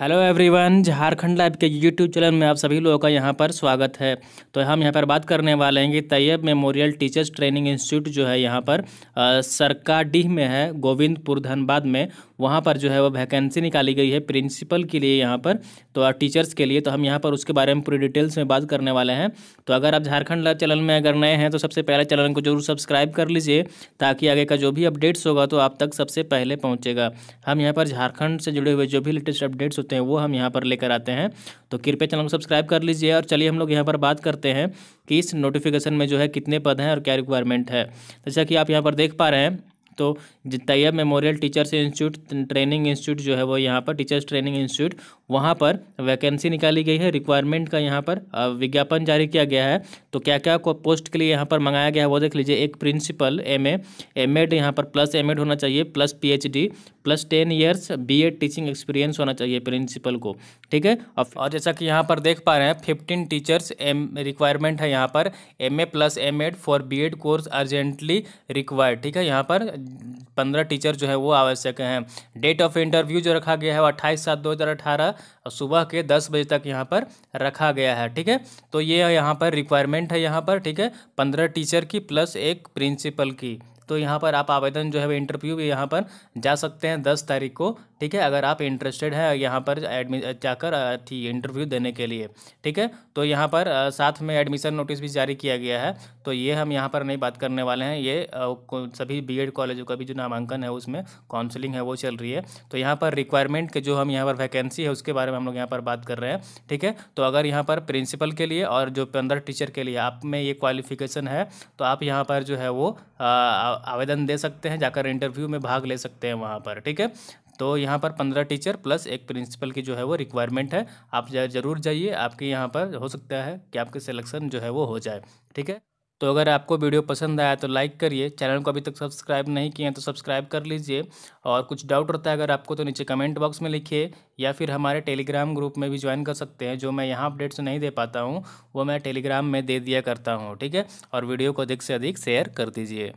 hello everyone Jharkhand live के YouTube channel में आप सभी लोगों का यहाँ पर स्वागत है तो हम यहाँ पर बात करने वाले हैं कि Tayyab memorial teachers training institute जो है यहाँ पर सरकाडीह में है गोविंदपुर धनबाद में वहाँ पर जो है वो वैकेंसी निकाली गई है प्रिंसिपल के लिए यहाँ पर तो टीचर्स के लिए तो हम यहाँ पर उसके बारे में पूरी डिटेल्स में बात करने वाले हैं तो अगर आप झारखंड लाइव चैनल में अगर नए हैं तो सबसे पहले चैनल को जरूर सब्सक्राइब कर लीजिए ताकि आगे का जो भी अपडेट्स होगा तो आप तक सबसे पहले पहुँचेगा हम यहाँ पर झारखंड से जुड़े हुए जो भी लेटेस्ट अपडेट्स होते हैं वो हम यहाँ पर लेकर आते हैं तो कृपया चैनल को सब्सक्राइब कर लीजिए और चलिए हम लोग यहाँ पर बात करते हैं कि इस नोटिफिकेशन में जो है कितने पद हैं और क्या रिक्वायरमेंट है तो जैसा कि आप यहाँ पर देख पा रहे हैं तो Tayyab memorial teachers institute training institute जो है वो यहाँ पर टीचर्स ट्रेनिंग इंस्टीट्यूट वहाँ पर वैकेंसी निकाली गई है रिक्वायरमेंट का यहाँ पर विज्ञापन जारी किया गया है तो क्या क्या को पोस्ट के लिए यहाँ पर मंगाया गया है वो देख लीजिए एक principal M A M Ed यहाँ पर प्लस एम होना चाहिए plus P plus ten years Ed teaching experience होना चाहिए प्रिंसिपल को ठीक है और जैसा कि यहाँ पर देख पा रहे हैं फिफ्टीन टीचर्स एम रिक्वायरमेंट है यहाँ पर M A plus M Ed for B Ed course urgently required ठीक है यहाँ पर पंद्रह टीचर जो है वो आवश्यक हैं डेट ऑफ इंटरव्यू जो रखा गया है वो अट्ठाईस सात दो हज़ार अठारह और सुबह के दस बजे तक यहाँ पर रखा गया है ठीक है तो ये यहाँ पर रिक्वायरमेंट है यहाँ पर ठीक है पंद्रह टीचर की प्लस एक प्रिंसिपल की तो यहाँ पर आप आवेदन जो है वो इंटरव्यू भी यहाँ पर जा सकते हैं दस तारीख को ठीक है अगर आप इंटरेस्टेड हैं यहाँ पर एडमि जाकर थी इंटरव्यू देने के लिए ठीक है तो यहाँ पर साथ में एडमिशन नोटिस भी जारी किया गया है तो ये हम यहाँ पर नहीं बात करने वाले हैं ये सभी बी एड कॉलेजों का भी जो नामांकन है उसमें काउंसिलिंग है वो चल रही है तो यहाँ पर रिक्वायरमेंट के जो हम यहाँ पर वैकेंसी है उसके बारे में हम लोग यहाँ पर बात कर रहे हैं ठीक है तो अगर यहाँ पर प्रिंसिपल के लिए और जो पंद्रह टीचर के लिए आप में ये क्वालिफिकेशन है तो आप यहाँ पर जो है वो आवेदन दे सकते हैं जाकर इंटरव्यू में भाग ले सकते हैं वहाँ पर ठीक है तो यहाँ पर पंद्रह टीचर प्लस एक प्रिंसिपल की जो है वो रिक्वायरमेंट है आप ज़रूर जाइए आपके यहाँ पर हो सकता है कि आपके सिलेक्शन जो है वो हो जाए ठीक है तो अगर आपको वीडियो पसंद आया तो लाइक करिए चैनल को अभी तक सब्सक्राइब नहीं किए हैं तो सब्सक्राइब कर लीजिए और कुछ डाउट रहता है अगर आपको तो नीचे कमेंट बॉक्स में लिखिए या फिर हमारे टेलीग्राम ग्रुप में भी ज्वाइन कर सकते हैं जो मैं यहाँ अपडेट्स नहीं दे पाता हूँ वो मैं टेलीग्राम में दे दिया करता हूँ ठीक है और वीडियो को अधिक से अधिक शेयर कर दीजिए